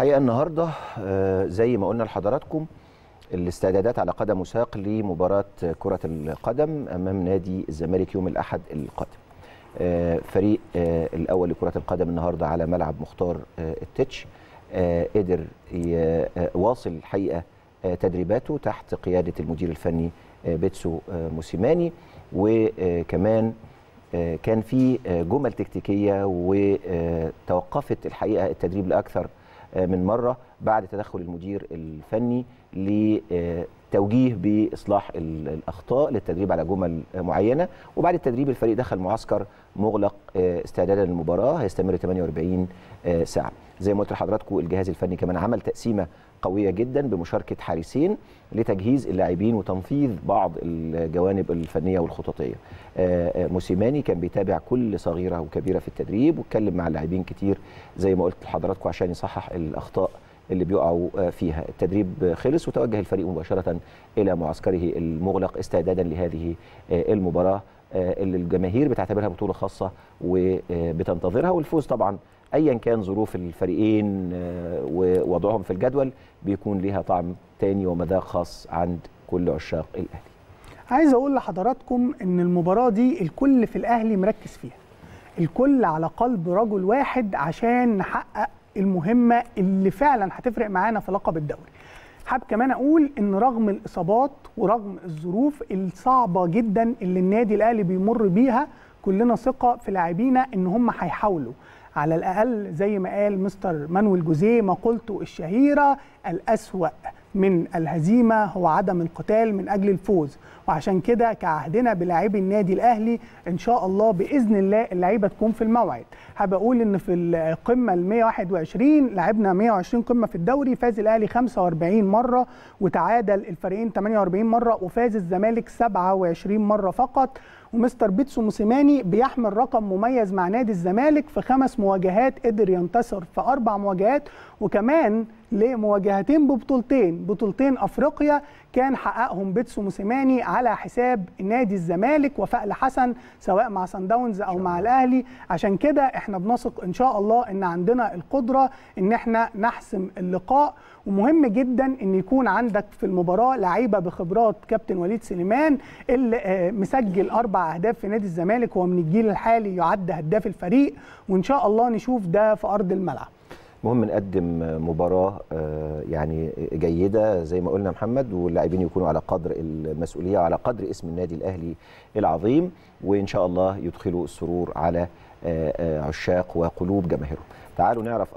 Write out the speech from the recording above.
الحقيقه النهارده آه، زي ما قلنا لحضراتكم الاستعدادات على قدم وساق لمباراه كره القدم امام نادي الزمالك يوم الاحد القادم آه، فريق آه، الاول لكره القدم النهارده على ملعب مختار التتش قدر يواصل الحقيقه تدريباته تحت قياده المدير الفني بيتسو موسيماني وكمان كان في جمل تكتيكيه وتوقفت الحقيقه التدريب لاكثر آه، من مره بعد تدخل المدير الفني ل آه، توجيه باصلاح الاخطاء للتدريب على جمل معينه وبعد التدريب الفريق دخل معسكر مغلق آه، استعدادا للمباراه هيستمر 48 آه، ساعه زي ما قلت لحضراتكم الجهاز الفني كمان عمل تقسيمه قويه جدا بمشاركه حارسين لتجهيز اللاعبين وتنفيذ بعض الجوانب الفنيه والخططيه آه، موسيماني كان بيتابع كل صغيره وكبيره في التدريب واتكلم مع اللاعبين كتير زي ما قلت لحضراتكم عشان يصحح الاخطاء اللي بيقعوا آه، فيها التدريب خلص وتوجه الفريق مباشرة إلى معسكره المغلق استعدادا لهذه آه، المباراة آه، اللي الجماهير بتعتبرها بطولة خاصة وبتنتظرها والفوز طبعا ايا كان ظروف الفريقين ووضعهم في الجدول بيكون ليها طعم تاني ومذاق خاص عند كل عشاق الاهلي. عايز اقول لحضراتكم ان المباراه دي الكل في الاهلي مركز فيها. الكل على قلب رجل واحد عشان نحقق المهمه اللي فعلا هتفرق معانا في لقب الدوري حاب كمان اقول ان رغم الاصابات ورغم الظروف الصعبه جدا اللي النادي الاهلي بيمر بيها كلنا ثقه في لاعبينا ان هم هيحاولوا على الأقل زي ما قال مستر مانويل جوزيه مقولته الشهيرة الأسوأ من الهزيمة هو عدم القتال من أجل الفوز وعشان كده كعهدنا بلاعبي النادي الأهلي إن شاء الله بإذن الله اللعيبة تكون في الموعد هبقول إن في القمة ال 121 لعبنا 120 قمة في الدوري فاز الأهلي 45 مرة وتعادل الفريقين 48 مرة وفاز الزمالك 27 مرة فقط ومستر بيتسو موسيماني بيحمل رقم مميز مع نادي الزمالك في خمس مواجهات قدر ينتصر في اربع مواجهات وكمان لمواجهتين ببطولتين بطولتين افريقيا كان حققهم بيتسو موسيماني على حساب نادي الزمالك وفقل حسن سواء مع سان داونز او مع الاهلي عشان كده احنا بنثق ان شاء الله ان عندنا القدره ان احنا نحسم اللقاء ومهم جدا ان يكون عندك في المباراه لعيبه بخبرات كابتن وليد سليمان اللي آه، مسجل اربع اهداف في نادي الزمالك هو من الجيل الحالي يعد هداف الفريق وان شاء الله نشوف ده في ارض الملعب المهم نقدم مباراه آه، يعني جيده زي ما قلنا محمد واللاعبين يكونوا على قدر المسؤوليه على قدر اسم النادي الاهلي العظيم وان شاء الله يدخلوا السرور على آه، آه، عشاق وقلوب جماهيرهم تعالوا نعرف